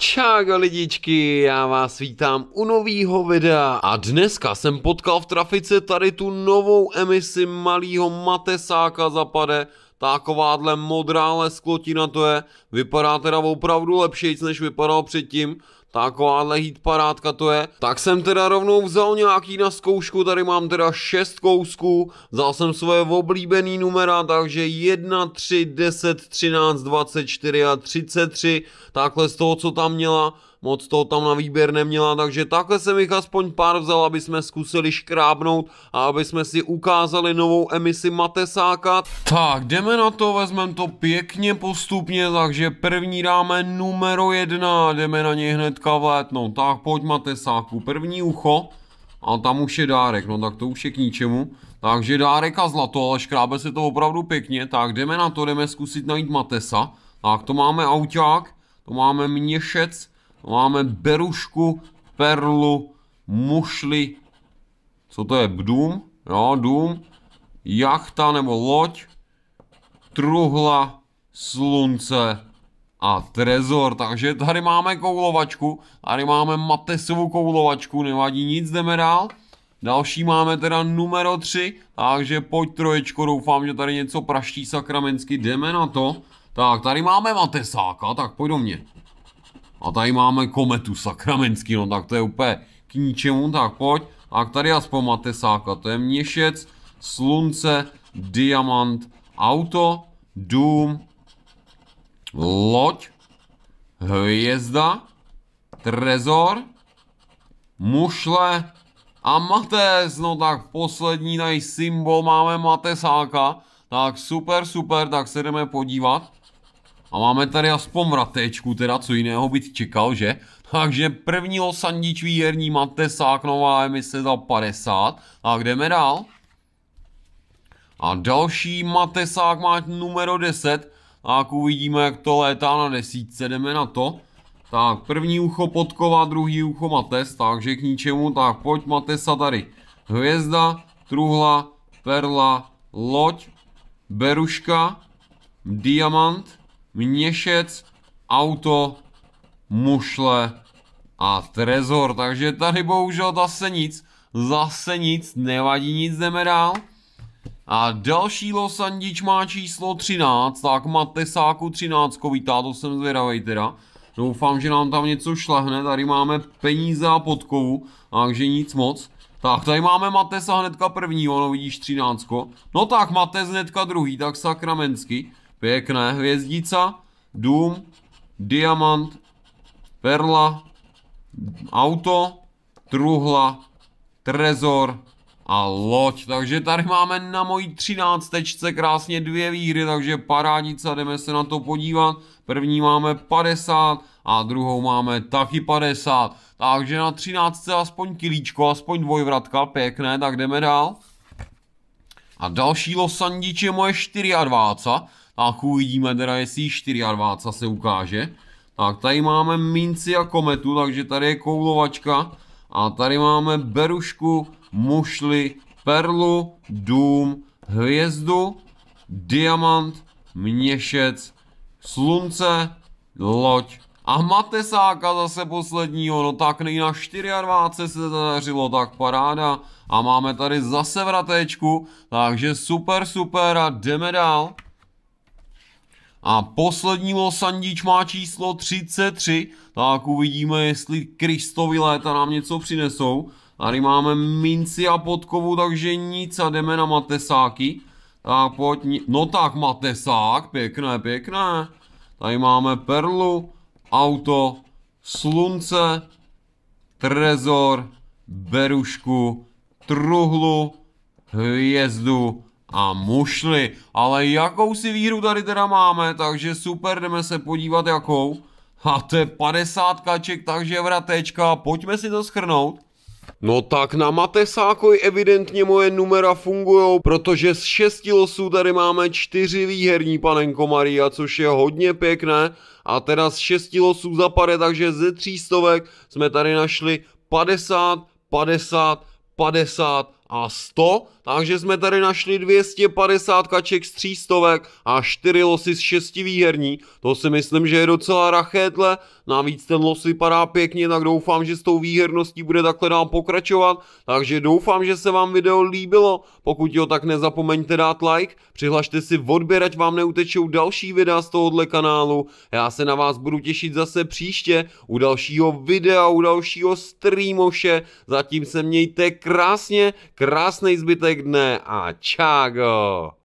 Čágo lidičky, já vás vítám u nového videa a dneska jsem potkal v trafice tady tu novou emisi malýho matesáka zapade, takováhle modrá lesklotina to je, vypadá teda opravdu lepší, než vypadal předtím, Takováhle hit parádka to je. Tak jsem teda rovnou vzal nějaký na zkoušku, tady mám teda 6 kousků, vzal jsem svoje oblíbený numera, takže 1, 3, 10, 13, 24 a 33, takhle z toho, co tam měla moc toho tam na výběr neměla, takže takhle jsem jich aspoň pár vzal, aby jsme zkusili škrábnout a aby jsme si ukázali novou emisi Matesáka. Tak, jdeme na to, vezmeme to pěkně postupně, takže první dáme numero jedna, jdeme na něj hned hnedka vlétnou, Tak pojď Matesáku, první ucho. A tam už je dárek, no tak to už je k ničemu. Takže dárek a zlato, ale škrábe se to opravdu pěkně. Tak jdeme na to, jdeme zkusit najít Matesa. Tak to máme auták, to máme měšec, to máme berušku, perlu, mušli. Co to je? Dům? Jo, dům. Jachta nebo loď. Truhla, slunce a trezor, takže tady máme koulovačku, tady máme Matesovu koulovačku, nevadí nic, jdeme dál. Další máme teda numero 3, takže pojď troječko, doufám, že tady něco praští sakramensky, jdeme na to. Tak, tady máme Matesáka, tak pojď do mě. A tady máme kometu sakramensky, no tak to je úplně k ničemu, tak pojď. Tak tady aspoň Matesáka, to je měšec, slunce, diamant, auto, dům, loď, hvězda, trezor, mušle a matez. No tak poslední náš symbol máme matesáka. Tak super, super, tak se jdeme podívat. A máme tady aspoň vratečku, teda co jiného bych čekal, že? Takže první losandič výherní Matesák, nová emise za 50. A jdeme dál. A další Matesák má numero 10. Tak uvidíme, jak to létá na desítce, jdeme na to. Tak, první ucho Podkova, druhý ucho Mates, takže k ničemu, tak pojď Matesa tady. Hvězda, truhla, perla, loď, beruška, diamant, měšec, auto, mušle a trezor. Takže tady bohužel zase nic, zase nic, nevadí nic, jdeme dál. A další losandič má číslo 13, tak Matesáku 13, vítá, to jsem zvědavý teda. Doufám, že nám tam něco šlehne, tady máme peníze a podkovu, takže nic moc. Tak, tady máme Matesa hnedka první, ono vidíš 13. No tak, Mates hnedka druhý, tak sakramensky. Pěkné, hvězdica, dům, diamant, perla, auto, truhla, trezor, a loď. Takže tady máme na mojí třináctečce krásně dvě výhry, takže parádnice, jdeme se na to podívat. První máme 50 a druhou máme taky 50. Takže na 13 aspoň kilíčko, aspoň dvojvratka, pěkné, tak jdeme dál. A další losandič je moje 24. Tak uvidíme teda, jestli 24 se ukáže. Tak tady máme minci a kometu, takže tady je koulovačka. A tady máme berušku, mušli, perlu, dům, hvězdu, diamant, měšec, slunce, loď a Matesáka zase posledního, no tak nej na 24 se zadařilo, tak paráda. A máme tady zase vratečku, takže super, super a jdeme dál. A poslední losandíč má číslo 33, tak uvidíme, jestli Kristovi léta nám něco přinesou. Tady máme minci a podkovu, takže nic a jdeme na matesáky. Tak pojď, no tak matesák, pěkné, pěkné. Tady máme perlu, auto, slunce, trezor, berušku, truhlu, hvězdu a mušli. Ale jakou si výhru tady teda máme, takže super, jdeme se podívat jakou. A to je 50 kaček, takže vratečka, pojďme si to schrnout. No tak na Matesákoj evidentně moje numera fungujou, protože z šesti losů tady máme čtyři výherní, panenko Maria, což je hodně pěkné. A teda z šesti losů zapade, takže ze třístovek jsme tady našli 50, 50, 50 a 100 a že jsme tady našli 250 kaček z třístovek a 4 losy z 6 výherní. To si myslím, že je docela rachétle, navíc ten los vypadá pěkně, tak doufám, že s tou výherností bude takhle dál pokračovat, takže doufám, že se vám video líbilo. Pokud jo, tak nezapomeňte dát like, přihlašte si v odběr, ať vám neutečou další videa z tohohle kanálu. Já se na vás budu těšit zase příště u dalšího videa, u dalšího streamoše. Zatím se mějte krásně, krásnej zbytek dne a čágo.